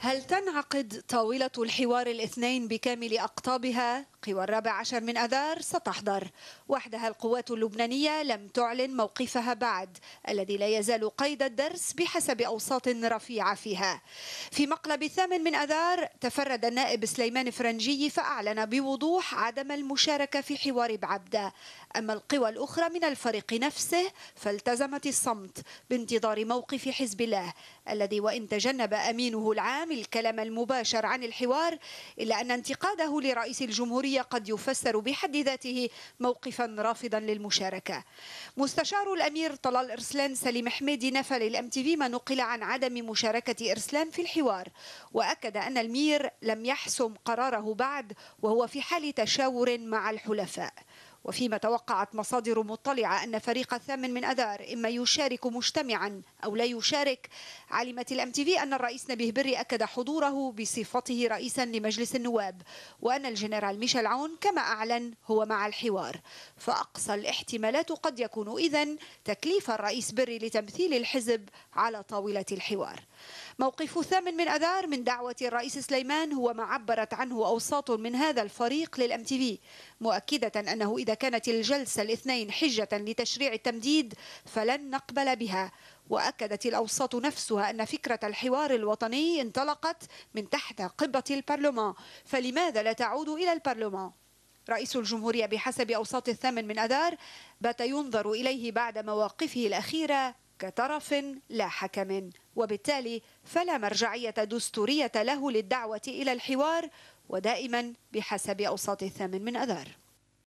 هل تنعقد طاولة الحوار الاثنين بكامل أقطابها؟ قوى الرابع عشر من أذار ستحضر وحدها القوات اللبنانية لم تعلن موقفها بعد الذي لا يزال قيد الدرس بحسب أوساط رفيعة فيها في مقلب الثامن من أذار تفرد النائب سليمان فرنجي فأعلن بوضوح عدم المشاركة في حوار بعبدة أما القوى الأخرى من الفريق نفسه فالتزمت الصمت بانتظار موقف حزب الله الذي وإن تجنب أمينه العام عدم الكلام المباشر عن الحوار إلا أن انتقاده لرئيس الجمهورية قد يفسر بحد ذاته موقفا رافضا للمشاركة مستشار الأمير طلال إرسلان سليم حميدي نفى للأم تي في ما نقل عن عدم مشاركة إرسلان في الحوار وأكد أن المير لم يحسم قراره بعد وهو في حال تشاور مع الحلفاء وفيما توقعت مصادر مطلعة أن فريق الثامن من أذار إما يشارك مجتمعا أو لا يشارك علمت الأم تي في أن الرئيس نبيه بري أكد حضوره بصفته رئيسا لمجلس النواب وأن الجنرال ميشيل عون كما أعلن هو مع الحوار فأقصى الاحتمالات قد يكون إذا تكليف الرئيس بري لتمثيل الحزب على طاولة الحوار موقف الثامن من أذار من دعوة الرئيس سليمان هو ما عبرت عنه أوساط من هذا الفريق للأم تي في مؤكدة أنه إذا إذا كانت الجلسة الاثنين حجة لتشريع التمديد فلن نقبل بها وأكدت الأوساط نفسها أن فكرة الحوار الوطني انطلقت من تحت قبة البرلمان فلماذا لا تعود إلى البرلمان؟ رئيس الجمهورية بحسب أوساط الثامن من أذار بات ينظر إليه بعد مواقفه الأخيرة كطرف لا حكم وبالتالي فلا مرجعية دستورية له للدعوة إلى الحوار ودائما بحسب أوساط الثامن من أذار